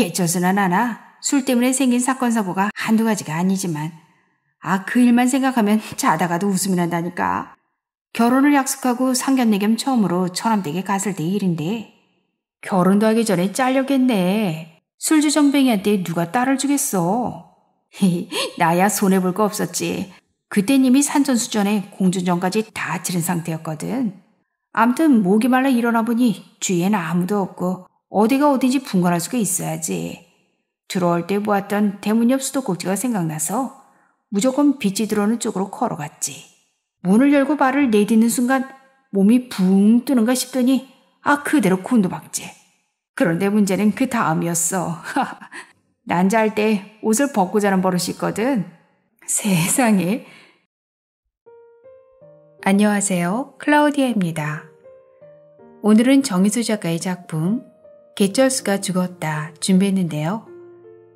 개처수나 나나 술 때문에 생긴 사건 사고가 한두 가지가 아니지만 아 그 일만 생각하면 자다가도 웃음이 난다니까. 결혼을 약속하고 상견례 겸 처음으로 천암댁에 갔을 때 일인데 결혼도 하기 전에 잘렸겠네. 술주정뱅이한테 누가 딸을 주겠어. 나야 손해볼 거 없었지. 그때 님이 산전수전에 공준전까지 다 치른 상태였거든. 암튼 목이 말라 일어나 보니 주위엔 아무도 없고 어디가 어딘지 분간할 수가 있어야지. 들어올 때 보았던 대문 옆 수도꼭지가 생각나서 무조건 빛이 들어오는 쪽으로 걸어갔지. 문을 열고 발을 내딛는 순간 몸이 붕 뜨는가 싶더니 아 그대로 콘도박질 그런데 문제는 그 다음이었어. 난자할 때 옷을 벗고 자는 버릇이 있거든. 세상에. 안녕하세요. 클라우디아입니다. 오늘은 정희수 작가의 작품 개철수가 죽었다 준비했는데요.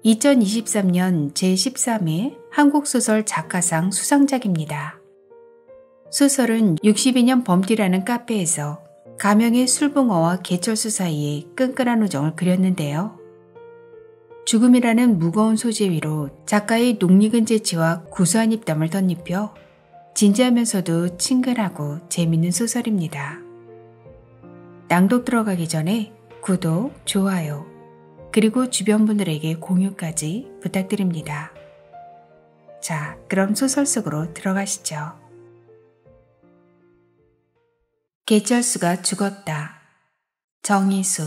2023년 제13회 한국소설 작가상 수상작입니다. 소설은 62년 범띠라는 카페에서 가명의 술붕어와 개철수 사이에 끈끈한 우정을 그렸는데요. 죽음이라는 무거운 소재 위로 작가의 녹익은 재치와 구수한 입담을 덧입혀 진지하면서도 친근하고 재밌는 소설입니다. 낭독 들어가기 전에 구독, 좋아요, 그리고 주변 분들에게 공유까지 부탁드립니다. 자, 그럼 소설 속으로 들어가시죠. 개철수가 죽었다. 정희수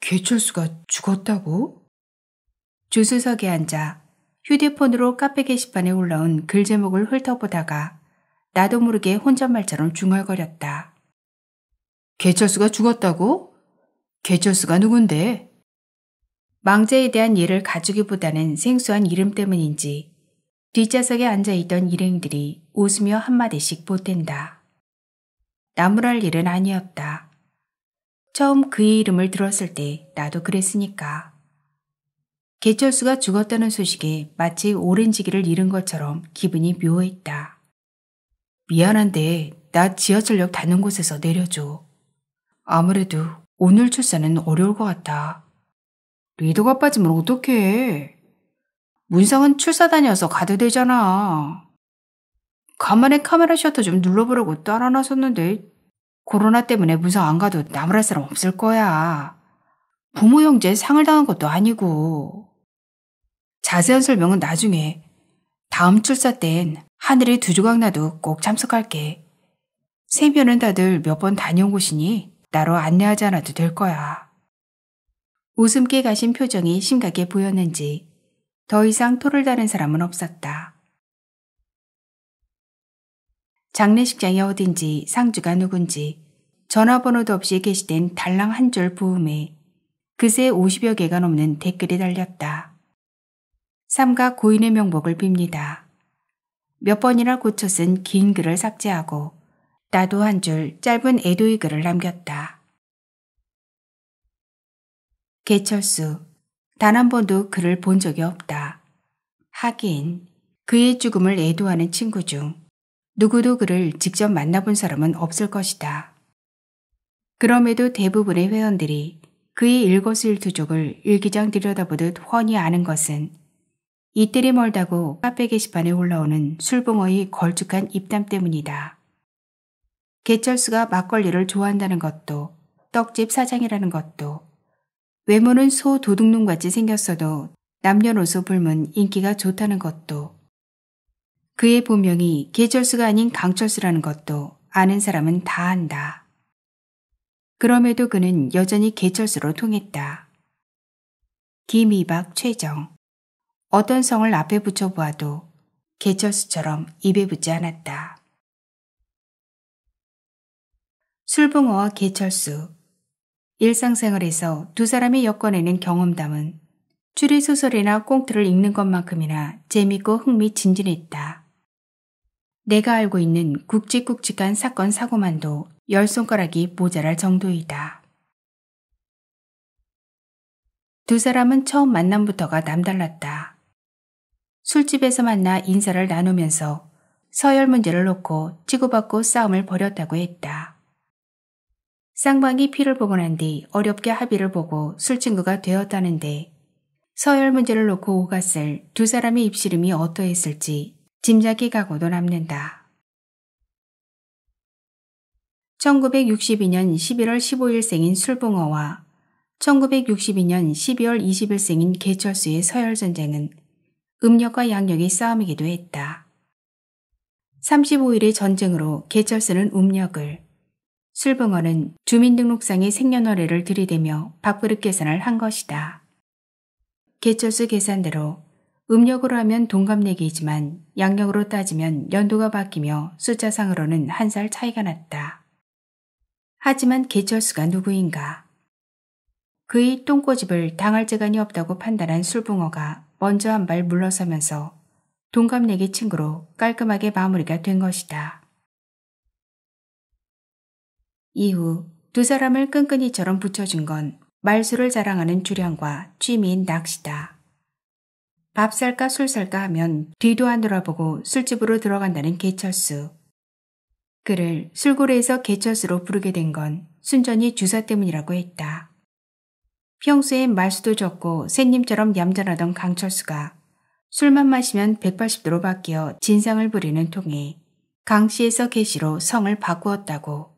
개철수가 죽었다고? 주수석에 앉아 휴대폰으로 카페 게시판에 올라온 글 제목을 훑어보다가 나도 모르게 혼잣말처럼 중얼거렸다. 개철수가 죽었다고? 개철수가 누군데? 망자에 대한 예를 가지기보다는 생소한 이름 때문인지 뒷좌석에 앉아있던 일행들이 웃으며 한마디씩 보탠다. 나무랄 일은 아니었다. 처음 그의 이름을 들었을 때 나도 그랬으니까. 개철수가 죽었다는 소식에 마치 오렌 지기를 잃은 것처럼 기분이 묘했다. 미안한데 나 지하철역 닿는 곳에서 내려줘. 아무래도 오늘 출산은 어려울 것 같다. 리더가 빠지면 어떡해. 문상은 출사 다녀서 가도 되잖아. 간만에 카메라 셔터 좀눌러보라고 따라 나섰는데 코로나 때문에 문상 안 가도 나무랄 사람 없을 거야. 부모 형제 상을 당한 것도 아니고. 자세한 설명은 나중에 다음 출사 땐하늘이두 조각 나도 꼭 참석할게. 세면은 다들 몇 번 다녀온 곳이니 따로 안내하지 않아도 될 거야. 웃음기 가신 표정이 심각해 보였는지 더 이상 토를 다는 사람은 없었다. 장례식장이 어딘지 상주가 누군지 전화번호도 없이 게시된 달랑 한 줄 부음에 그새 50여 개가 넘는 댓글이 달렸다. 삼가 고인의 명복을 빕니다. 몇 번이나 고쳐 쓴 긴 글을 삭제하고 나도 한 줄 짧은 애도의 글을 남겼다. 개철수, 단 한 번도 그를 본 적이 없다. 하긴 그의 죽음을 애도하는 친구 중 누구도 그를 직접 만나본 사람은 없을 것이다. 그럼에도 대부분의 회원들이 그의 일거수일투족을 일기장 들여다보듯 훤히 아는 것은 이때리 멀다고 카페 게시판에 올라오는 술봉어의 걸쭉한 입담 때문이다. 개철수가 막걸리를 좋아한다는 것도 떡집 사장이라는 것도 외모는 소 도둑놈같이 생겼어도 남녀노소 불문 인기가 좋다는 것도 그의 본명이 개철수가 아닌 강철수라는 것도 아는 사람은 다 안다. 그럼에도 그는 여전히 개철수로 통했다. 김이박 최정 어떤 성을 앞에 붙여보아도 개철수처럼 입에 붙지 않았다. 술붕어와 개철수. 일상생활에서 두 사람이 엮어내는 경험담은 추리소설이나 꽁트를 읽는 것만큼이나 재밌고 흥미진진했다. 내가 알고 있는 굵직굵직한 사건 사고만도 열 손가락이 모자랄 정도이다. 두 사람은 처음 만남부터가 남달랐다. 술집에서 만나 인사를 나누면서 서열 문제를 놓고 치고받고 싸움을 벌였다고 했다. 쌍방이 피를 보고 난 뒤 어렵게 합의를 보고 술친구가 되었다는데 서열 문제를 놓고 오갔을 두 사람의 입씨름이 어떠했을지 짐작이 가고도 남는다. 1962년 11월 15일생인 술붕어와 1962년 12월 20일생인 개철수의 서열 전쟁은 음력과 양력의 싸움이기도 했다. 35일의 전쟁으로 개철수는 음력을, 술봉어는 주민등록상의 생년월일을 들이대며 밥그릇 계산을 한 것이다. 개철수 계산대로 음력으로 하면 동갑내기이지만 양력으로 따지면 연도가 바뀌며 숫자상으로는 한 살 차이가 났다. 하지만 개철수가 누구인가? 그의 똥꼬집을 당할 재간이 없다고 판단한 술붕어가 먼저 한 발 물러서면서 동갑내기 친구로 깔끔하게 마무리가 된 것이다. 이후 두 사람을 끈끈이 처럼 붙여준 건 말수를 자랑하는 주량과 취미인 낚시다. 밥 살까 술 살까 하면 뒤도 안 돌아보고 술집으로 들어간다는 개철수. 그를 술고래에서 개철수로 부르게 된 건 순전히 주사 때문이라고 했다. 평소엔 말수도 적고 샌님처럼 얌전하던 강철수가 술만 마시면 180도로 바뀌어 진상을 부리는 통에 강씨에서 개씨로 성을 바꾸었다고.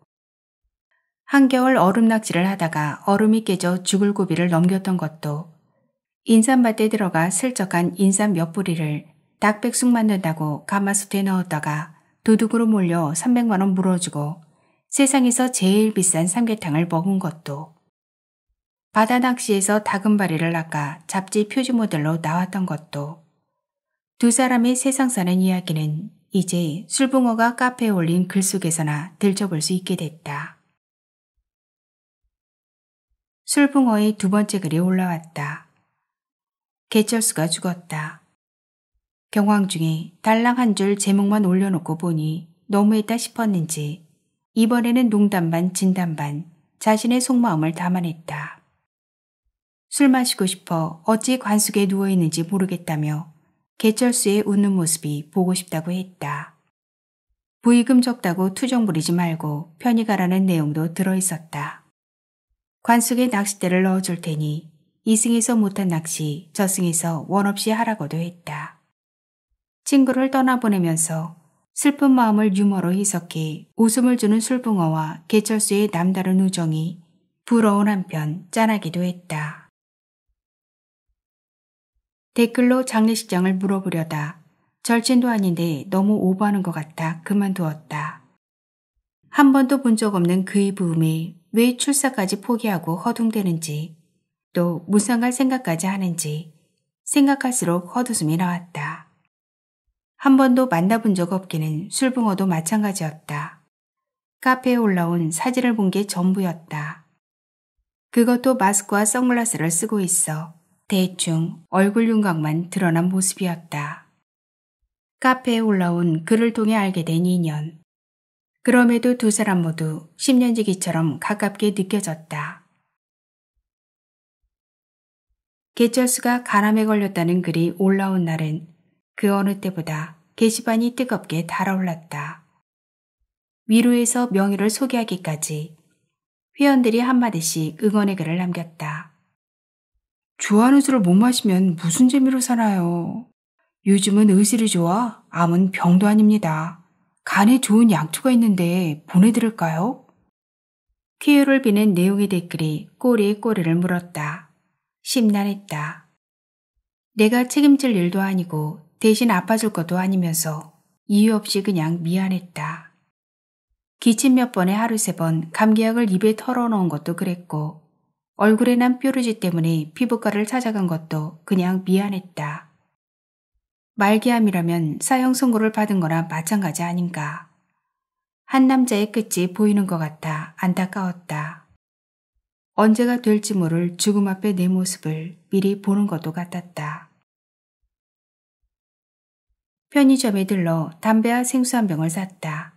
한겨울 얼음낚시를 하다가 얼음이 깨져 죽을 고비를 넘겼던 것도 인삼밭에 들어가 슬쩍한 인삼 몇 뿌리를 닭백숙 만든다고 가마솥에 넣었다가 도둑으로 몰려 300만원 물어주고 세상에서 제일 비싼 삼계탕을 먹은 것도 바다 낚시에서 다금바리를 낚아 잡지 표지 모델로 나왔던 것도 두 사람이 세상 사는 이야기는 이제 술붕어가 카페에 올린 글 속에서나 들춰볼 수 있게 됐다. 술붕어의 두 번째 글이 올라왔다. 개철수가 죽었다. 경황 중에 달랑 한 줄 제목만 올려놓고 보니 너무했다 싶었는지 이번에는 농담 반 진담 반 자신의 속마음을 담아냈다. 술 마시고 싶어 어찌 관숙에 누워있는지 모르겠다며 개철수의 웃는 모습이 보고 싶다고 했다. 부의금 적다고 투정 부리지 말고 편히 가라는 내용도 들어있었다. 관 속에 낚싯대를 넣어줄 테니 이승에서 못한 낚시 저승에서 원 없이 하라고도 했다. 친구를 떠나보내면서 슬픈 마음을 유머로 희석해 웃음을 주는 술붕어와 개철수의 남다른 우정이 부러운 한편 짠하기도 했다. 댓글로 장례식장을 물어보려다 절친도 아닌데 너무 오버하는 것 같아 그만두었다. 한 번도 본 적 없는 그의 부음에 왜 출사까지 포기하고 허둥대는지 또 무상할 생각까지 하는지 생각할수록 헛웃음이 나왔다. 한 번도 만나본 적 없기는 술붕어도 마찬가지였다. 카페에 올라온 사진을 본 게 전부였다. 그것도 마스크와 선글라스를 쓰고 있어 대충 얼굴 윤곽만 드러난 모습이었다. 카페에 올라온 그를 통해 알게 된 인연. 그럼에도 두 사람 모두 10년지기처럼 가깝게 느껴졌다. 개철수가 가람에 걸렸다는 글이 올라온 날은 그 어느 때보다 게시판이 뜨겁게 달아올랐다. 위로에서 명의를 소개하기까지 회원들이 한마디씩 응원의 글을 남겼다. 좋아하는 술을 못 마시면 무슨 재미로 살아요. 요즘은 의술이 좋아 암은 병도 아닙니다. 간에 좋은 양초가 있는데 보내드릴까요? 퀴유를 비는 내용의 댓글이 꼬리에 꼬리를 물었다. 심란했다. 내가 책임질 일도 아니고 대신 아파줄 것도 아니면서 이유 없이 그냥 미안했다. 기침 몇 번에 하루 세 번 감기약을 입에 털어놓은 것도 그랬고 얼굴에 난 뾰루지 때문에 피부과를 찾아간 것도 그냥 미안했다. 말기암이라면 사형 선고를 받은 거나 마찬가지 아닌가. 한 남자의 끝이 보이는 것 같아 안타까웠다. 언제가 될지 모를 죽음 앞에 내 모습을 미리 보는 것도 같았다. 편의점에 들러 담배와 생수 한 병을 샀다.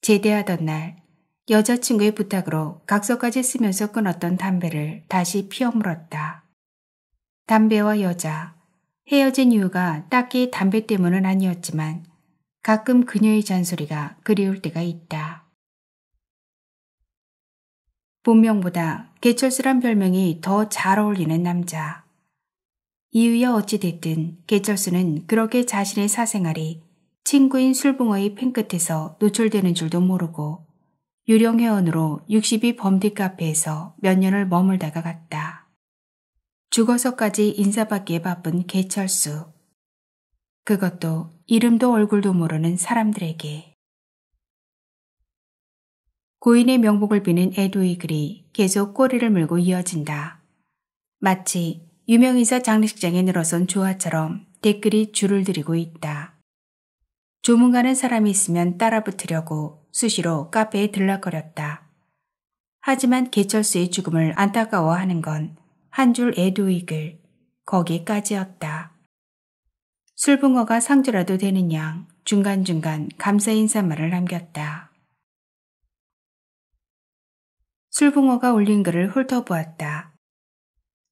제대하던 날 여자친구의 부탁으로 각서까지 쓰면서 끊었던 담배를 다시 피어물었다. 담배와 여자, 헤어진 이유가 딱히 담배 때문은 아니었지만 가끔 그녀의 잔소리가 그리울 때가 있다. 본명보다 개철수란 별명이 더 잘 어울리는 남자. 이유야 어찌됐든 개철수는 그렇게 자신의 사생활이 친구인 술붕어의 팬끝에서 노출되는 줄도 모르고 유령 회원으로 62 범디 카페에서 몇 년을 머물다가 갔다. 죽어서까지 인사받기에 바쁜 개철수. 그것도 이름도 얼굴도 모르는 사람들에게. 고인의 명복을 비는 에도의 글이 계속 꼬리를 물고 이어진다. 마치 유명인사 장례식장에 늘어선 조화처럼 댓글이 줄을 들이고 있다. 조문가는 사람이 있으면 따라붙으려고 수시로 카페에 들락거렸다. 하지만 개철수의 죽음을 안타까워하는 건 한줄에두이글 거기까지였다. 술붕어가 상주라도 되는 양 중간중간 감사 인사말을 남겼다. 술붕어가 올린 글을 훑어보았다.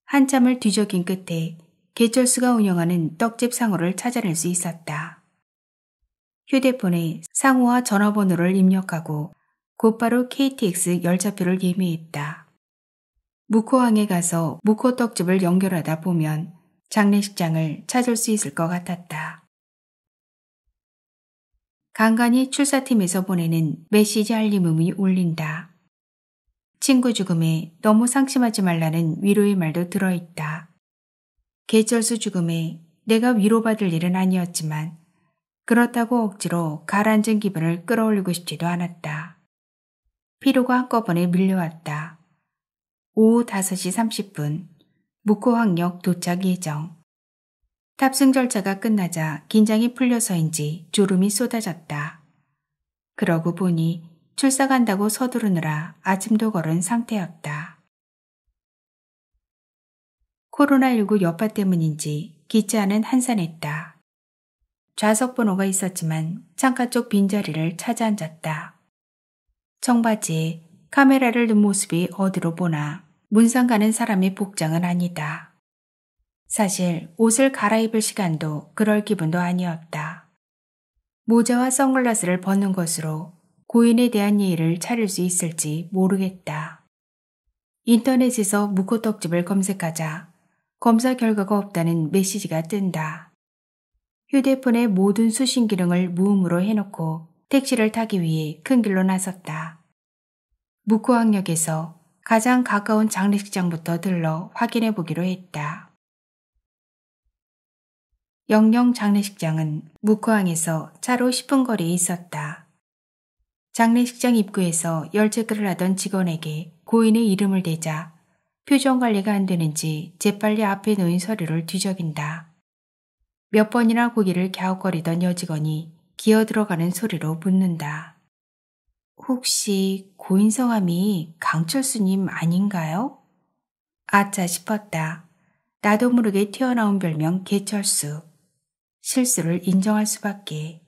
한참을 뒤적인 끝에 개철수가 운영하는 떡집 상호를 찾아낼 수 있었다. 휴대폰에 상호와 전화번호를 입력하고 곧바로 KTX 열차표를 예매했다. 무코항에 가서 무코떡집을 연결하다 보면 장례식장을 찾을 수 있을 것 같았다. 간간히 출사팀에서 보내는 메시지 알림음이 울린다. 친구 죽음에 너무 상심하지 말라는 위로의 말도 들어있다. 계절수 죽음에 내가 위로받을 일은 아니었지만 그렇다고 억지로 가라앉은 기분을 끌어올리고 싶지도 않았다. 피로가 한꺼번에 밀려왔다. 오후 5시 30분 무코항역 도착 예정. 탑승 절차가 끝나자 긴장이 풀려서인지 졸음이 쏟아졌다. 그러고 보니 출석한다고 서두르느라 아침도 걸은 상태였다. 코로나19 여파 때문인지 기차는 한산했다. 좌석 번호가 있었지만 창가 쪽 빈자리를 찾아 앉았다. 청바지에 카메라를 든 모습이 어디로 보나 문상 가는 사람의 복장은 아니다. 사실 옷을 갈아입을 시간도 그럴 기분도 아니었다. 모자와 선글라스를 벗는 것으로 고인에 대한 예의를 차릴 수 있을지 모르겠다. 인터넷에서 무코떡집을 검색하자 검사 결과가 없다는 메시지가 뜬다. 휴대폰의 모든 수신 기능을 무음으로 해놓고 택시를 타기 위해 큰 길로 나섰다. 무코항역에서 가장 가까운 장례식장부터 들러 확인해 보기로 했다. 영영 장례식장은 무코항에서 차로 10분 거리에 있었다. 장례식장 입구에서 열체크를 하던 직원에게 고인의 이름을 대자 표정 관리가 안 되는지 재빨리 앞에 놓인 서류를 뒤적인다. 몇 번이나 고개를 갸웃거리던 여직원이 기어 들어가는 소리로 묻는다. 혹시 고인성함이 강철수님 아닌가요? 아차 싶었다. 나도 모르게 튀어나온 별명 개철수. 실수를 인정할 수밖에.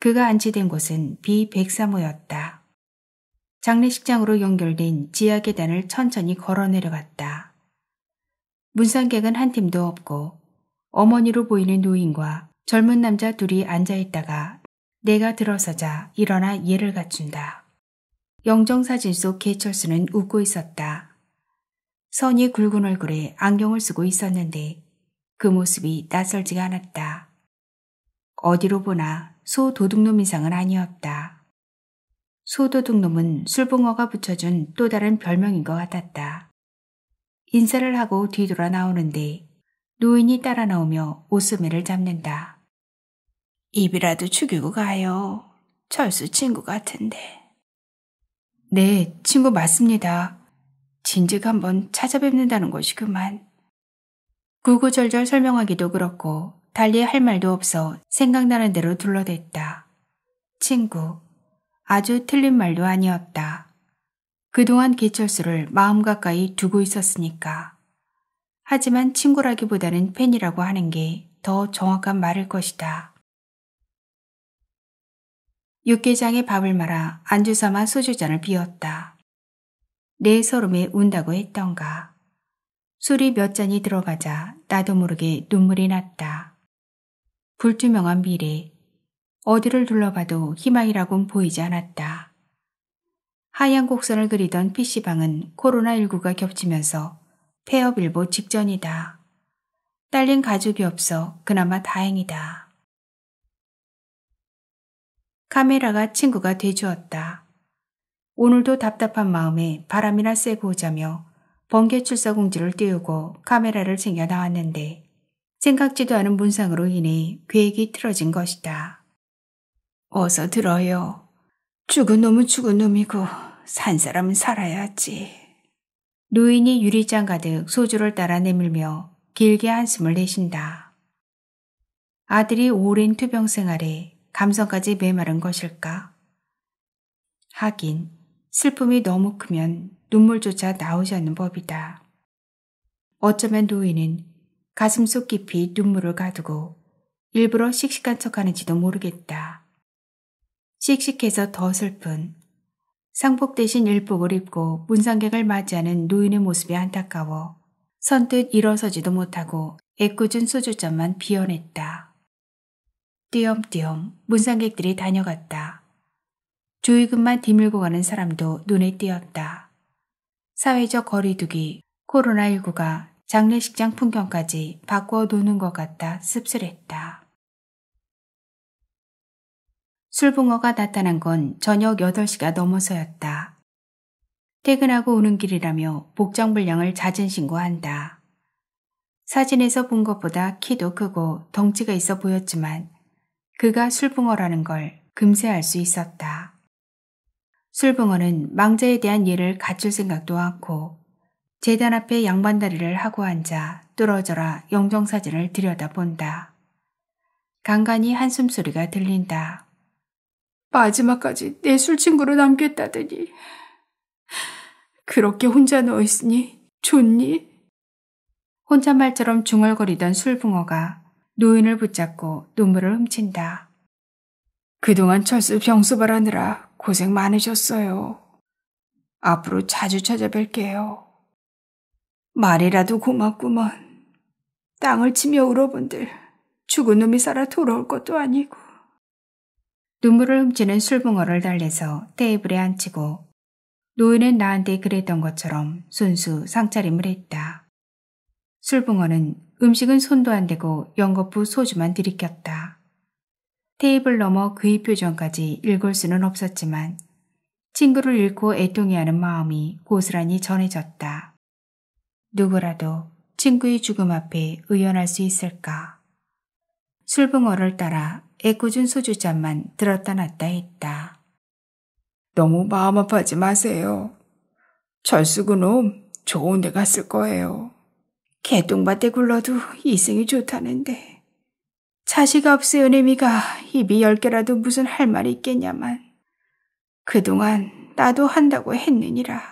그가 안치된 곳은 B103호였다. 장례식장으로 연결된 지하 계단을 천천히 걸어 내려갔다. 문상객은 한 팀도 없고 어머니로 보이는 노인과 젊은 남자 둘이 앉아있다가 내가 들어서자 일어나 예를 갖춘다. 영정사진 속 개철수는 웃고 있었다. 선이 굵은 얼굴에 안경을 쓰고 있었는데 그 모습이 낯설지가 않았다. 어디로 보나 소도둑놈 이상은 아니었다. 소도둑놈은 술봉어가 붙여준 또 다른 별명인 것 같았다. 인사를 하고 뒤돌아 나오는데 노인이 따라 나오며 옷스매를 잡는다. 입이라도 죽이고 가요. 철수 친구 같은데. 네, 친구 맞습니다. 진즉 한번 찾아뵙는다는 것이그만 구구절절 설명하기도 그렇고 달리 할 말도 없어 생각나는 대로 둘러댔다. 친구, 아주 틀린 말도 아니었다. 그동안 개철수를 마음 가까이 두고 있었으니까. 하지만 친구라기보다는 팬이라고 하는 게 더 정확한 말일 것이다. 육개장에 밥을 말아 안주 삼아 소주잔을 비웠다. 내 소름에 운다고 했던가. 술이 몇 잔이 들어가자 나도 모르게 눈물이 났다. 불투명한 미래. 어디를 둘러봐도 희망이라곤 보이지 않았다. 하얀 곡선을 그리던 PC방은 코로나19가 겹치면서 폐업일보 직전이다. 딸린 가족이 없어 그나마 다행이다. 카메라가 친구가 돼주었다. 오늘도 답답한 마음에 바람이나 쐬고 오자며 번개 출사공지를 띄우고 카메라를 챙겨 나왔는데 생각지도 않은 문상으로 인해 계획이 틀어진 것이다. 어서 들어요. 죽은 놈은 죽은 놈이고 산 사람은 살아야지. 노인이 유리잔 가득 소주를 따라 내밀며 길게 한숨을 내쉰다. 아들이 오랜 투병 생활에 감성까지 메마른 것일까? 하긴 슬픔이 너무 크면 눈물조차 나오지 않는 법이다. 어쩌면 노인은 가슴속 깊이 눈물을 가두고 일부러 씩씩한 척하는지도 모르겠다. 씩씩해서 더 슬픈 상복 대신 일복을 입고 문상객을 맞이하는 노인의 모습이 안타까워 선뜻 일어서지도 못하고 애꿎은 소주잔만 비어냈다. 띄엄띄엄 문상객들이 다녀갔다. 조이금만 뒤밀고 가는 사람도 눈에 띄었다. 사회적 거리두기, 코로나19가 장례식장 풍경까지 바꿔 노는 것 같다 씁쓸했다. 술붕어가 나타난 건 저녁 8시가 넘어서였다. 퇴근하고 오는 길이라며 복장불량을 자진 신고한다. 사진에서 본 것보다 키도 크고 덩치가 있어 보였지만 그가 술붕어라는 걸 금세 알 수 있었다. 술붕어는 망자에 대한 예를 갖출 생각도 않고 재단 앞에 양반다리를 하고 앉아 뚫어져라 영정사진을 들여다본다. 간간히 한숨소리가 들린다. 마지막까지 내 술친구로 남겼다더니 그렇게 혼자 누워있으니 좋니? 혼잣말처럼 중얼거리던 술붕어가 노인을 붙잡고 눈물을 훔친다. 그동안 철수 병수바라느라 고생 많으셨어요. 앞으로 자주 찾아뵐게요. 말이라도 고맙구먼. 땅을 치며 울어본들 죽은 놈이 살아 돌아올 것도 아니고. 눈물을 훔치는 술봉어를 달래서 테이블에 앉히고 노인은 나한테 그랬던 것처럼 순수 상차림을 했다. 술봉어는 음식은 손도 안 대고 연거푸 소주만 들이켰다. 테이블 넘어 그의 표정까지 읽을 수는 없었지만 친구를 잃고 애통해하는 마음이 고스란히 전해졌다. 누구라도 친구의 죽음 앞에 의연할 수 있을까? 술붕어를 따라 애꿎은 소주잔만 들었다 놨다 했다. 너무 마음 아파하지 마세요. 철수그놈 좋은 데 갔을 거예요. 개똥밭에 굴러도 이승이 좋다는데 자식 없애 은혜미가 입이 열 개라도 무슨 할 말이 있겠냐만 그동안 나도 한다고 했느니라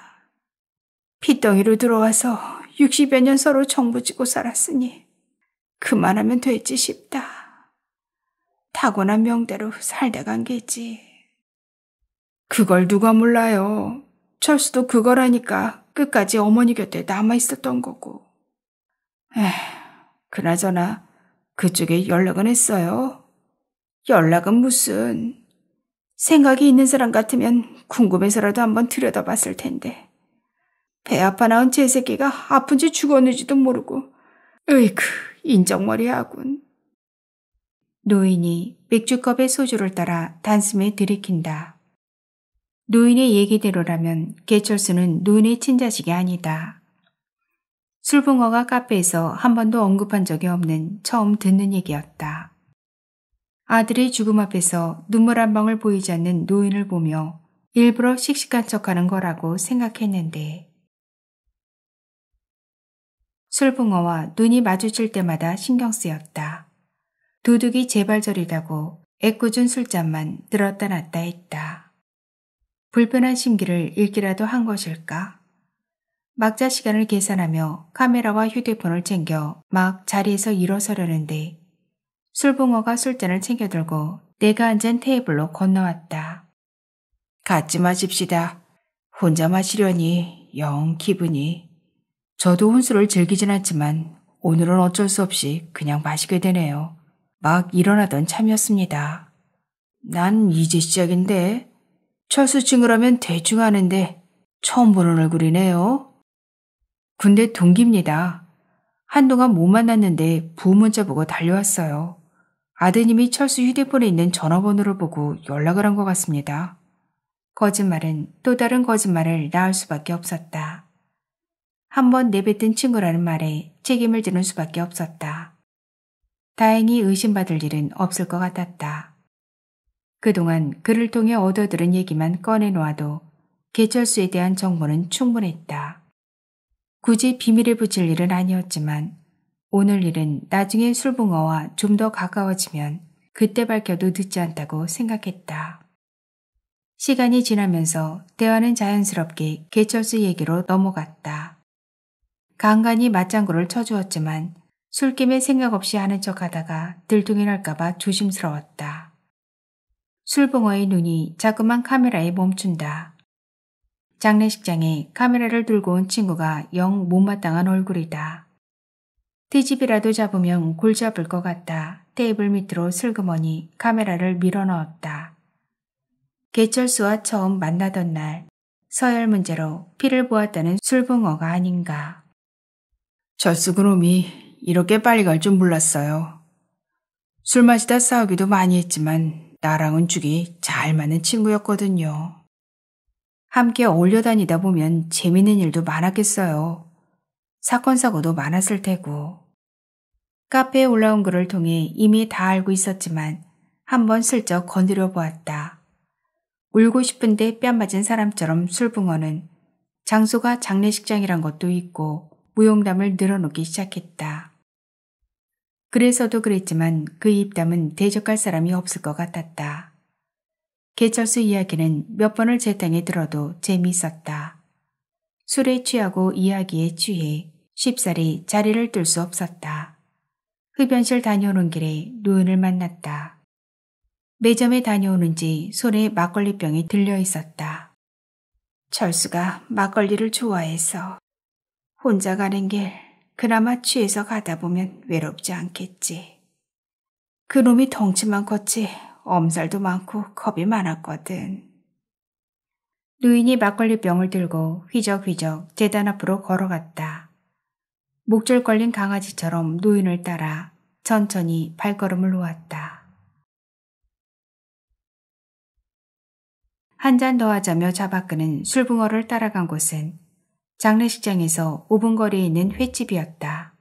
핏덩이로 들어와서 60여 년 서로 정부지고 살았으니 그만하면 됐지 싶다. 타고난 명대로 살다 간 게지. 그걸 누가 몰라요. 철수도 그걸하니까 끝까지 어머니 곁에 남아 있었던 거고. 그나저나 그쪽에 연락은 했어요? 연락은 무슨... 생각이 있는 사람 같으면 궁금해서라도 한번 들여다봤을 텐데. 배 아파 나온 제 새끼가 아픈지 죽었는지도 모르고 으이크 인정머리하군. 노인이 맥주컵에 소주를 따라 단숨에 들이킨다. 노인의 얘기대로라면 개철수는 노인의 친자식이 아니다. 술붕어가 카페에서 한 번도 언급한 적이 없는 처음 듣는 얘기였다. 아들의 죽음 앞에서 눈물 한 방울 보이지 않는 노인을 보며 일부러 씩씩한 척하는 거라고 생각했는데 술붕어와 눈이 마주칠 때마다 신경 쓰였다. 도둑이 재발절이라고 애꿎은 술잔만 들었다 놨다 했다. 불편한 심기를 읽기라도 한 것일까? 막자 시간을 계산하며 카메라와 휴대폰을 챙겨 막 자리에서 일어서려는데 술붕어가 술잔을 챙겨들고 내가 앉은 테이블로 건너왔다. 같이 마십시다. 혼자 마시려니 영 기분이. 저도 혼술을 즐기진 않지만 오늘은 어쩔 수 없이 그냥 마시게 되네요. 막 일어나던 참이었습니다. 난 이제 시작인데 철수 친을하면 대충 하는데 처음 보는 얼굴이네요. 군대 동기입니다. 한동안 못 만났는데 부 문자 보고 달려왔어요. 아드님이 철수 휴대폰에 있는 전화번호를 보고 연락을 한 것 같습니다. 거짓말은 또 다른 거짓말을 낳을 수밖에 없었다. 한 번 내뱉은 친구라는 말에 책임을 지는 수밖에 없었다. 다행히 의심받을 일은 없을 것 같았다. 그동안 그를 통해 얻어들은 얘기만 꺼내놓아도 개철수에 대한 정보는 충분했다. 굳이 비밀을 붙일 일은 아니었지만 오늘 일은 나중에 술붕어와 좀 더 가까워지면 그때 밝혀도 늦지 않다고 생각했다. 시간이 지나면서 대화는 자연스럽게 개철수 얘기로 넘어갔다. 간간히 맞장구를 쳐주었지만 술김에 생각 없이 하는 척 하다가 들통이 날까봐 조심스러웠다. 술봉어의 눈이 자그만 카메라에 멈춘다. 장례식장에 카메라를 들고 온 친구가 영 못마땅한 얼굴이다. 뒤집이라도 잡으면 골 잡을 것 같다. 테이블 밑으로 슬그머니 카메라를 밀어넣었다. 개철수와 처음 만나던 날 서열 문제로 피를 보았다는 술붕어가 아닌가. 절수그놈이 이렇게 빨리 갈 줄 몰랐어요. 술 마시다 싸우기도 많이 했지만 나랑은 죽이 잘 맞는 친구였거든요. 함께 어울려 다니다 보면 재밌는 일도 많았겠어요. 사건 사고도 많았을 테고. 카페에 올라온 글을 통해 이미 다 알고 있었지만 한 번 슬쩍 건드려 보았다. 울고 싶은데 뺨 맞은 사람처럼 술붕어는 장소가 장례식장이란 것도 있고 무용담을 늘어놓기 시작했다. 그래서도 그랬지만 그 입담은 대적할 사람이 없을 것 같았다. 개철수 이야기는 몇 번을 제탕에 들어도 재미있었다. 술에 취하고 이야기에 취해 쉽사리 자리를 뜰 수 없었다. 흡연실 다녀오는 길에 누인을 만났다. 매점에 다녀오는지 손에 막걸리병이 들려 있었다. 철수가 막걸리를 좋아해서 혼자 가는 길 그나마 취해서 가다 보면 외롭지 않겠지. 그놈이 덩치만 컸지 엄살도 많고 겁이 많았거든. 누인이 막걸리 병을 들고 휘적휘적 재단 앞으로 걸어갔다. 목줄 걸린 강아지처럼 노인을 따라 천천히 발걸음을 놓았다. 한 잔 더 하자며 잡아끄는 술붕어를 따라간 곳은 장례식장에서 5분 거리에 있는 횟집이었다.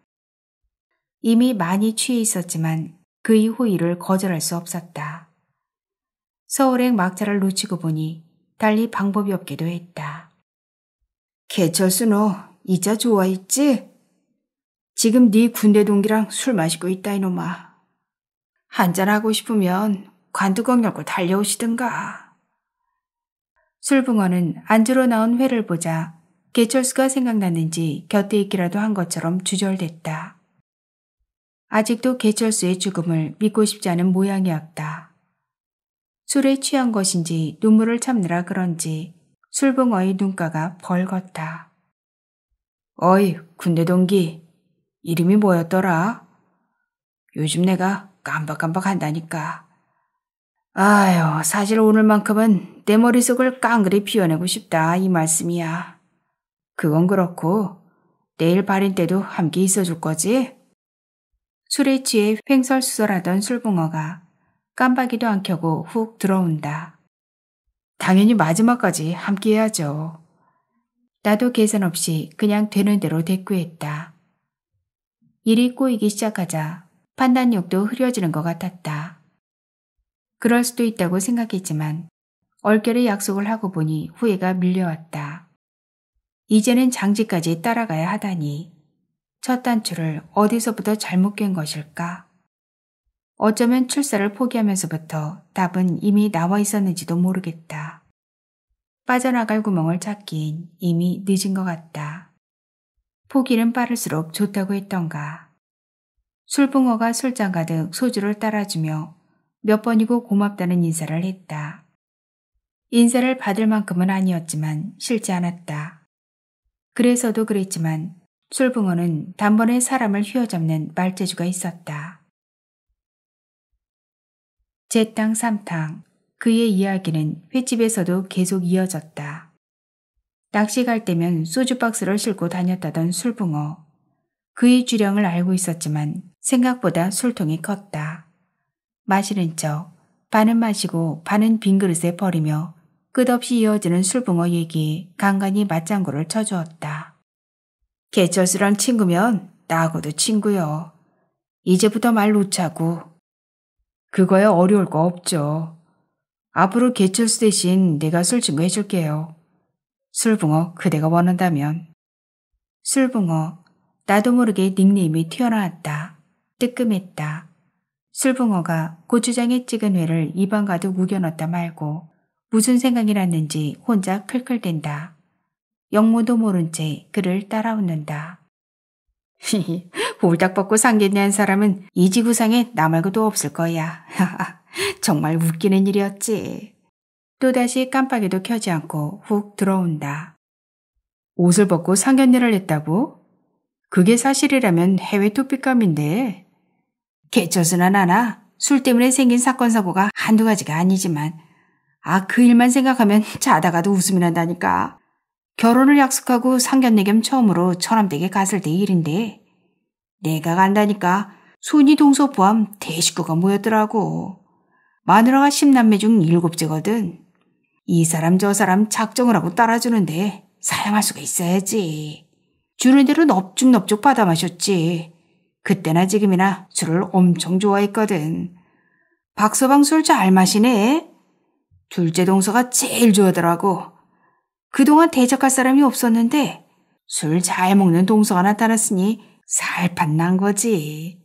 이미 많이 취해 있었지만 그의 호의를 거절할 수 없었다. 서울행 막차를 놓치고 보니 달리 방법이 없기도 했다. 개철수 너 이자 좋아했지? 지금 네 군대 동기랑 술 마시고 있다 이놈아. 한잔하고 싶으면 관두껑 열고 달려오시든가. 술붕어는 안주로 나온 회를 보자 개철수가 생각났는지 곁에 있기라도 한 것처럼 주절됐다. 아직도 개철수의 죽음을 믿고 싶지 않은 모양이었다. 술에 취한 것인지 눈물을 참느라 그런지 술붕어의 눈가가 벌겋다. 어이, 군대 동기. 이름이 뭐였더라? 요즘 내가 깜박깜박 한다니까. 아휴 사실 오늘만큼은 내 머릿속을 깡그리 피워내고 싶다 이 말씀이야. 그건 그렇고 내일 발인 때도 함께 있어줄 거지? 술에 취해 횡설수설하던 술붕어가 깜빡이도 안 켜고 훅 들어온다. 당연히 마지막까지 함께해야죠. 나도 계산 없이 그냥 되는 대로 대꾸했다. 일이 꼬이기 시작하자 판단력도 흐려지는 것 같았다. 그럴 수도 있다고 생각했지만 얼결에 약속을 하고 보니 후회가 밀려왔다. 이제는 장지까지 따라가야 하다니 첫 단추를 어디서부터 잘못 깬 것일까? 어쩌면 출사를 포기하면서부터 답은 이미 나와 있었는지도 모르겠다. 빠져나갈 구멍을 찾기엔 이미 늦은 것 같다. 포기는 빠를수록 좋다고 했던가. 술붕어가 술잔 가득 소주를 따라주며 몇 번이고 고맙다는 인사를 했다. 인사를 받을 만큼은 아니었지만 싫지 않았다. 그래서도 그랬지만 술붕어는 단번에 사람을 휘어잡는 말재주가 있었다. 제땅 삼탕 그의 이야기는 횟집에서도 계속 이어졌다. 낚시 갈 때면 소주 박스를 싣고 다녔다던 술붕어. 그의 주령을 알고 있었지만 생각보다 술통이 컸다. 마시는 척 반은 마시고 반은 빈 그릇에 버리며 끝없이 이어지는 술붕어 얘기 간간히 맞장구를 쳐주었다. 개처스런 친구면 나하고도 친구요. 이제부터 말 놓자고 그거야 어려울 거 없죠. 앞으로 개철수 대신 내가 술 친구 해줄게요. 술붕어 그대가 원한다면. 술붕어 나도 모르게 닉네임이 튀어나왔다. 뜨끔했다. 술붕어가 고추장에 찍은 회를 입안 가득 우겨넣다 말고 무슨 생각이 났는지 혼자 클클댄다. 영모도 모른 채 그를 따라웃는다. 홀딱 벗고 상견례한 사람은 이 지구상에 나 말고도 없을 거야. 정말 웃기는 일이었지. 또다시 깜빡이도 켜지 않고 훅 들어온다. 옷을 벗고 상견례를 했다고? 그게 사실이라면 해외 토픽감인데. 개쩌스나 나나 술 때문에 생긴 사건 사고가 한두 가지가 아니지만 아 그 일만 생각하면 자다가도 웃음이 난다니까. 결혼을 약속하고 상견례 겸 처음으로 천암댁에 갔을 때 일인데 내가 간다니까 순이 동서 포함 대식구가 모였더라고. 마누라가 10남매 중일곱째거든이 사람 저 사람 작정을 하고 따라주는데 사양할 수가 있어야지. 주는 대로 넙죽넙죽 받아 마셨지. 그때나 지금이나 술을 엄청 좋아했거든. 박서방 술 잘 마시네. 둘째 동서가 제일 좋아하더라고. 그동안 대적할 사람이 없었는데 술 잘 먹는 동서가 나타났으니 살판 난 거지.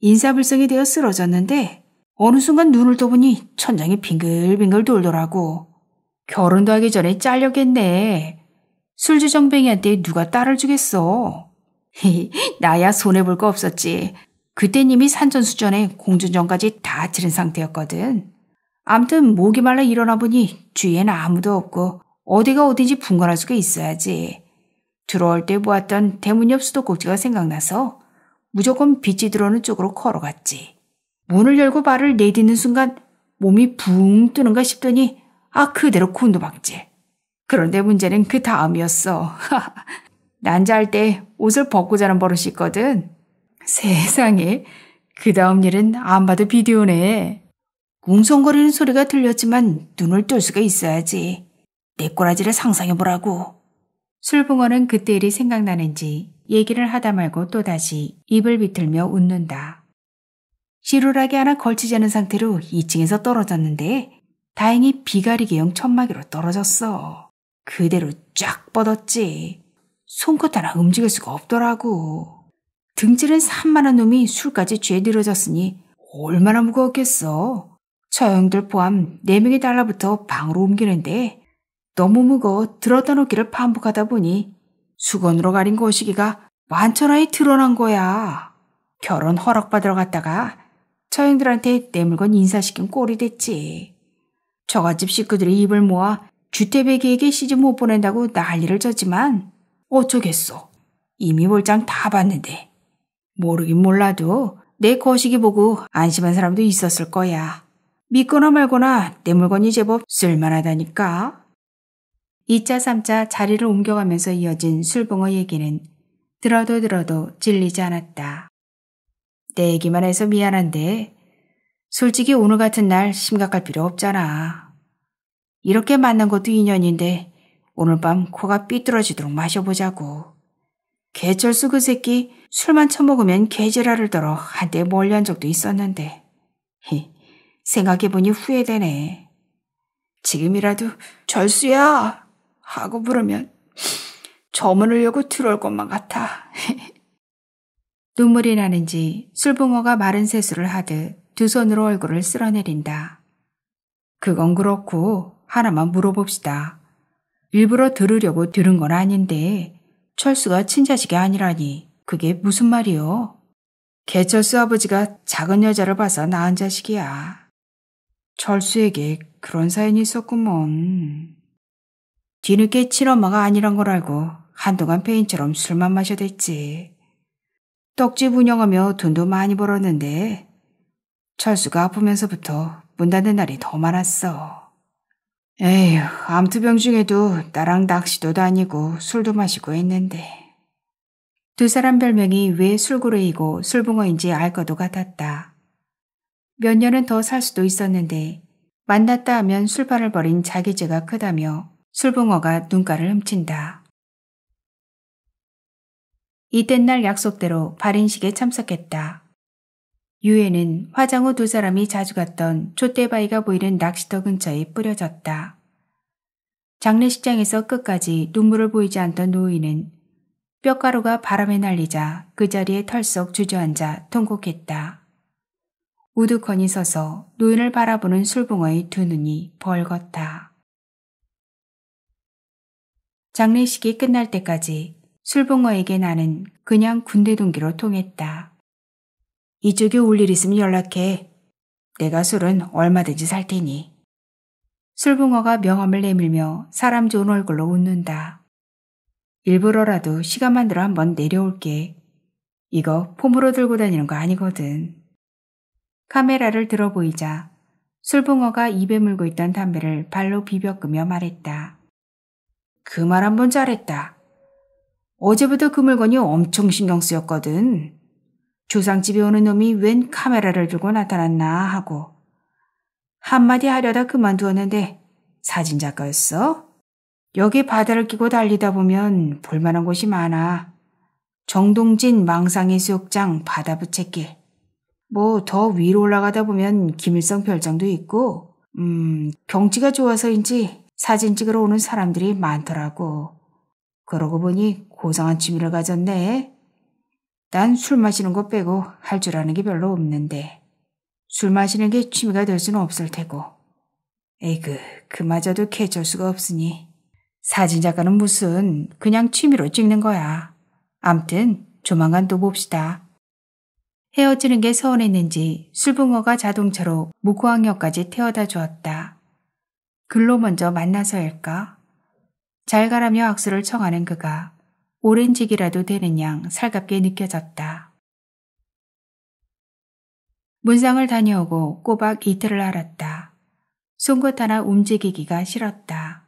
인사불성이 되어 쓰러졌는데 어느 순간 눈을 떠보니 천장이 빙글빙글 돌더라고. 결혼도 하기 전에 잘렸겠네 술주정뱅이한테 누가 딸을 주겠어. 나야 손해볼 거 없었지. 그때 님이 산전수전에 공준전까지 다 치른 상태였거든. 암튼 목이 말라 일어나 보니 주위엔 아무도 없고 어디가 어딘지 분간할 수가 있어야지. 들어올 때 보았던 대문 옆 수도꼭지가 생각나서 무조건 빛이 들어오는 쪽으로 걸어갔지. 문을 열고 발을 내딛는 순간 몸이 붕 뜨는가 싶더니 아 그대로 콘도박질 그런데 문제는 그 다음이었어. 난자할 때 옷을 벗고 자는 버릇이 있거든. 세상에 그 다음 일은 안 봐도 비디오네. 웅성거리는 소리가 들렸지만 눈을 뜰 수가 있어야지. 내 꼬라지를 상상해보라고. 술봉어는 그때 일이 생각나는지 얘기를 하다 말고 또다시 입을 비틀며 웃는다. 시루락이 하나 걸치지 않은 상태로 2층에서 떨어졌는데 다행히 비가리개형 천막이로 떨어졌어. 그대로 쫙 뻗었지. 손끝 하나 움직일 수가 없더라고. 등질은 산만한 놈이 술까지 죄 늘어졌으니 얼마나 무거웠겠어. 처형들 포함 4명이 달라붙어 방으로 옮기는데 너무 무거워 들었다 놓기를 반복하다 보니 수건으로 가린 거시기가 만천하에 드러난 거야. 결혼 허락받으러 갔다가 처형들한테 내 물건 인사시킨 꼴이 됐지. 저갓집 식구들이 입을 모아 주태배기에게 시집 못 보낸다고 난리를 쳤지만 어쩌겠어. 이미 볼장 다 봤는데. 모르긴 몰라도 내 거시기 보고 안심한 사람도 있었을 거야. 믿거나 말거나 내 물건이 제법 쓸만하다니까. 2차 3차 자리를 옮겨가면서 이어진 술봉어 얘기는 들어도 들어도 질리지 않았다. 내 얘기만 해서 미안한데 솔직히 오늘 같은 날 심각할 필요 없잖아. 이렇게 만난 것도 인연인데 오늘 밤 코가 삐뚤어지도록 마셔보자고. 개철수 그 새끼 술만 처먹으면 개지랄을 떨어 한때 멀리한 적도 있었는데. 히, 생각해보니 후회되네. 지금이라도 절수야! 하고 부르면 저문을 열고 들어올 것만 같아. 눈물이 나는지 술붕어가 마른 세수를 하듯 두 손으로 얼굴을 쓸어내린다. 그건 그렇고 하나만 물어봅시다. 일부러 들으려고 들은 건 아닌데 철수가 친자식이 아니라니 그게 무슨 말이요? 개철수 아버지가 작은 여자를 봐서 낳은 자식이야. 철수에게 그런 사연이 있었구먼. 뒤늦게 친엄마가 아니란 걸 알고 한동안 페인처럼 술만 마셔댔지. 떡집 운영하며 돈도 많이 벌었는데 철수가 아프면서부터 문 닫는 날이 더 많았어. 에휴, 암투병 중에도 나랑 낚시도 다니고 술도 마시고 했는데. 두 사람 별명이 왜술구래이고 술붕어인지 알 것도 같았다. 몇 년은 더 살 수도 있었는데 만났다 하면 술판을 벌인 자기죄가 크다며 술붕어가 눈가를 훔친다. 이튿날 약속대로 발인식에 참석했다. 유해는 화장 후 두 사람이 자주 갔던 촛대바위가 보이는 낚시터 근처에 뿌려졌다. 장례식장에서 끝까지 눈물을 보이지 않던 노인은 뼈가루가 바람에 날리자 그 자리에 털썩 주저앉아 통곡했다. 우두커니 서서 노인을 바라보는 술봉어의 두 눈이 벌겋다. 장례식이 끝날 때까지 술봉어에게 나는 그냥 군대 동기로 통했다. 이쪽에 올 일 있으면 연락해. 내가 술은 얼마든지 살 테니. 술봉어가 명함을 내밀며 사람 좋은 얼굴로 웃는다. 일부러라도 시간만 들어 한번 내려올게. 이거 폼으로 들고 다니는 거 아니거든. 카메라를 들어 보이자 술봉어가 입에 물고 있던 담배를 발로 비벼 끄며 말했다. 그말한번 잘했다. 어제부터 그 물건이 엄청 신경 쓰였거든. 조상집에 오는 놈이 웬 카메라를 들고 나타났나 하고 한마디 하려다 그만두었는데 사진작가였어? 여기 바다를 끼고 달리다 보면 볼만한 곳이 많아. 정동진 망상의 수욕장 바다 부채길. 뭐 더 위로 올라가다 보면 김일성 별장도 있고 음 경치가 좋아서인지 사진 찍으러 오는 사람들이 많더라고. 그러고 보니 고상한 취미를 가졌네. 난 술 마시는 거 빼고 할 줄 아는 게 별로 없는데 술 마시는 게 취미가 될 수는 없을 테고. 에이그 그마저도 캐쳐 수가 없으니 사진 작가는 무슨 그냥 취미로 찍는 거야. 암튼 조만간 또 봅시다. 헤어지는 게 서운했는지 술붕어가 자동차로 무고항역까지 태워다 주었다. 글로 먼저 만나서일까? 잘 가라며 악수를 청하는 그가 오렌지기라도 되는 양 살갑게 느껴졌다. 문상을 다녀오고 꼬박 이틀을 알았다. 송곳 하나 움직이기가 싫었다.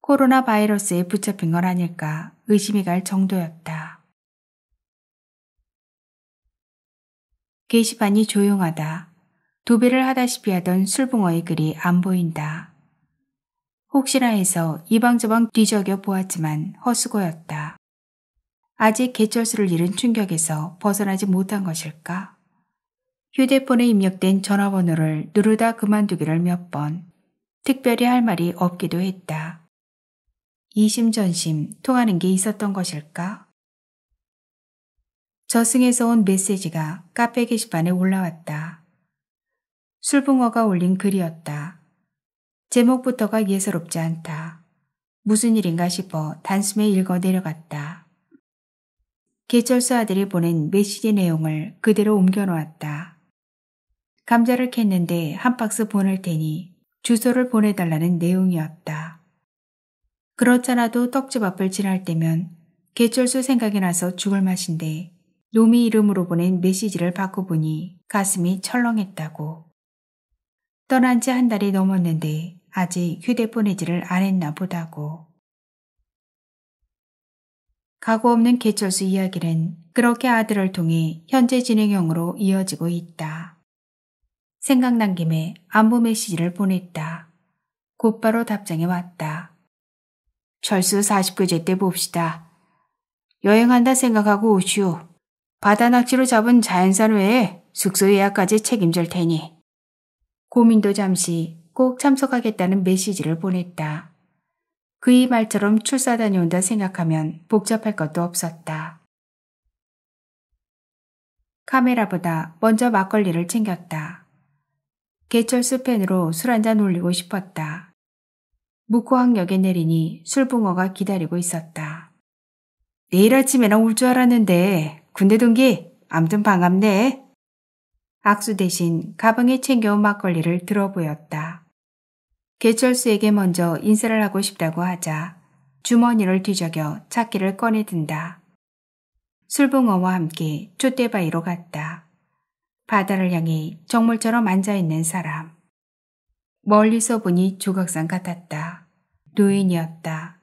코로나 바이러스에 붙잡힌 건 아닐까 의심이 갈 정도였다. 게시판이 조용하다. 도배를 하다시피 하던 술붕어의 글이 안 보인다. 혹시나 해서 이방저방 뒤적여 보았지만 허수고였다. 아직 개철수를 잃은 충격에서 벗어나지 못한 것일까? 휴대폰에 입력된 전화번호를 누르다 그만두기를 몇 번, 특별히 할 말이 없기도 했다. 이심전심 통하는 게 있었던 것일까? 저승에서 온 메시지가 카페 게시판에 올라왔다. 술붕어가 올린 글이었다. 제목부터가 예사롭지 않다. 무슨 일인가 싶어 단숨에 읽어 내려갔다. 개철수 아들이 보낸 메시지 내용을 그대로 옮겨놓았다. 감자를 캤는데 한 박스 보낼 테니 주소를 보내달라는 내용이었다. 그렇잖아도 떡집 앞을 지날 때면 개철수 생각이 나서 죽을 맛인데 놈이 이름으로 보낸 메시지를 받고 보니 가슴이 철렁했다고. 떠난 지 한 달이 넘었는데 아직 휴대폰이지를 안 했나 보다고. 가고 없는 개철수 이야기는 그렇게 아들을 통해 현재 진행형으로 이어지고 있다. 생각난 김에 안부 메시지를 보냈다. 곧바로 답장이 왔다. 철수 40교제 때 봅시다. 여행한다 생각하고 오시오. 바다 낚시로 잡은 자연산 외에 숙소 예약까지 책임질 테니. 고민도 잠시 꼭 참석하겠다는 메시지를 보냈다. 그의 말처럼 출사 다녀온다 생각하면 복잡할 것도 없었다. 카메라보다 먼저 막걸리를 챙겼다. 개철수 펜으로 술 한잔 올리고 싶었다. 무호항역에 내리니 술붕어가 기다리고 있었다. 내일 아침에나 올줄 알았는데 군대 동기 암튼 반갑네. 악수 대신 가방에 챙겨온 막걸리를 들어 보였다. 개철수에게 먼저 인사를 하고 싶다고 하자 주머니를 뒤적여 찾기를 꺼내든다. 술붕어와 함께 촛대바위로 갔다. 바다를 향해 정물처럼 앉아있는 사람. 멀리서 보니 조각상 같았다. 노인이었다.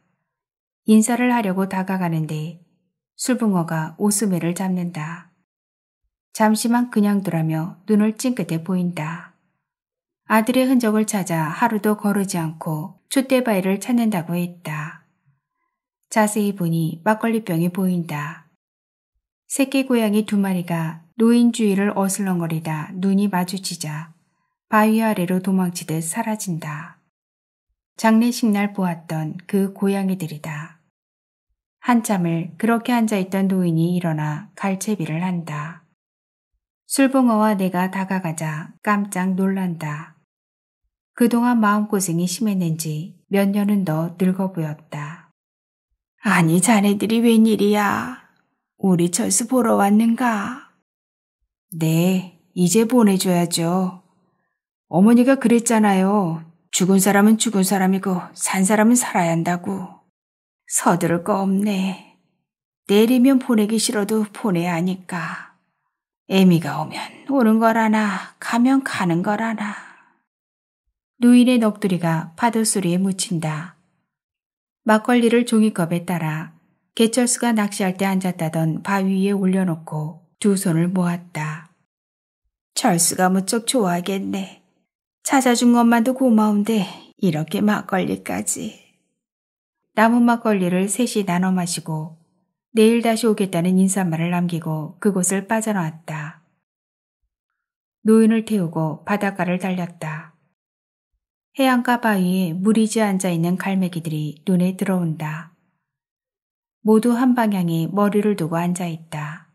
인사를 하려고 다가가는데 술붕어가 오수매를 잡는다. 잠시만 그냥 두라며 눈을 찡긋해 보인다. 아들의 흔적을 찾아 하루도 거르지 않고 촛대바위를 찾는다고 했다. 자세히 보니 막걸리병이 보인다. 새끼 고양이 두 마리가 노인 주위를 어슬렁거리다 눈이 마주치자 바위 아래로 도망치듯 사라진다. 장례식 날 보았던 그 고양이들이다. 한참을 그렇게 앉아있던 노인이 일어나 갈채비를 한다. 술봉어와 내가 다가가자 깜짝 놀란다. 그동안 마음고생이 심했는지 몇 년은 더 늙어 보였다. 아니 자네들이 웬일이야? 우리 철수 보러 왔는가? 네, 이제 보내줘야죠. 어머니가 그랬잖아요. 죽은 사람은 죽은 사람이고 산 사람은 살아야 한다고. 서두를 거 없네. 내리면 보내기 싫어도 보내야 하니까. 애미가 오면 오는 거라나 가면 가는 거라나. 누인의 넋두리가 파도 소리에 묻힌다. 막걸리를 종이컵에 따라 개철수가 낚시할 때 앉았다던 바위 위에 올려놓고 두 손을 모았다. 철수가 무척 좋아하겠네. 찾아준 것만도 고마운데 이렇게 막걸리까지. 남은 막걸리를 셋이 나눠 마시고 내일 다시 오겠다는 인사말을 남기고 그곳을 빠져나왔다. 노인을 태우고 바닷가를 달렸다. 해안가 바위에 무리지 앉아 있는 갈매기들이 눈에 들어온다. 모두 한 방향에 머리를 두고 앉아 있다.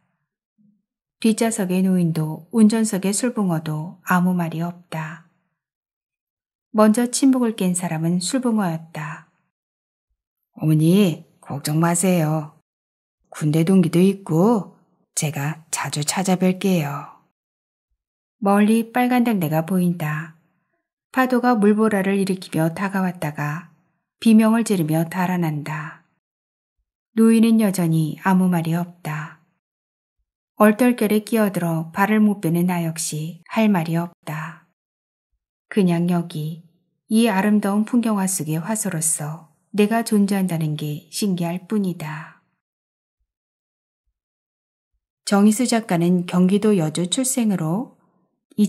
뒷좌석의 노인도 운전석의 술붕어도 아무 말이 없다. 먼저 침묵을 깬 사람은 술붕어였다. 어머니, 걱정 마세요. 군대 동기도 있고 제가 자주 찾아뵐게요. 멀리 빨간 등대가 보인다. 파도가 물보라를 일으키며 다가왔다가 비명을 지르며 달아난다. 노인은 여전히 아무 말이 없다. 얼떨결에 끼어들어 발을 못 빼는 나 역시 할 말이 없다. 그냥 여기 이 아름다운 풍경화 속의 화소로서 내가 존재한다는 게 신기할 뿐이다. 정희수 작가는 경기도 여주 출생으로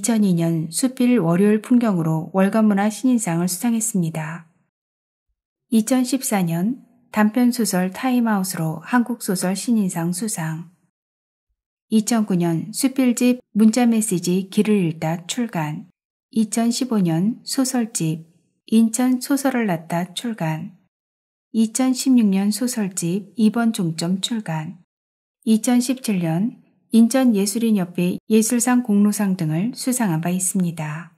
2002년 수필 월요일 풍경으로 월간문화 신인상을 수상했습니다. 2014년 단편소설 타임아웃으로 한국소설 신인상 수상 2009년 수필집 문자메시지 길을 읽다 출간 2015년 소설집 인천 소설을 났다 출간 2016년 소설집 2번 종점 출간 2017년 인천예술인협회 예술상 공로상 등을 수상한 바 있습니다.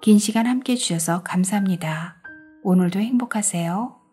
긴 시간 함께 해주셔서 감사합니다. 오늘도 행복하세요.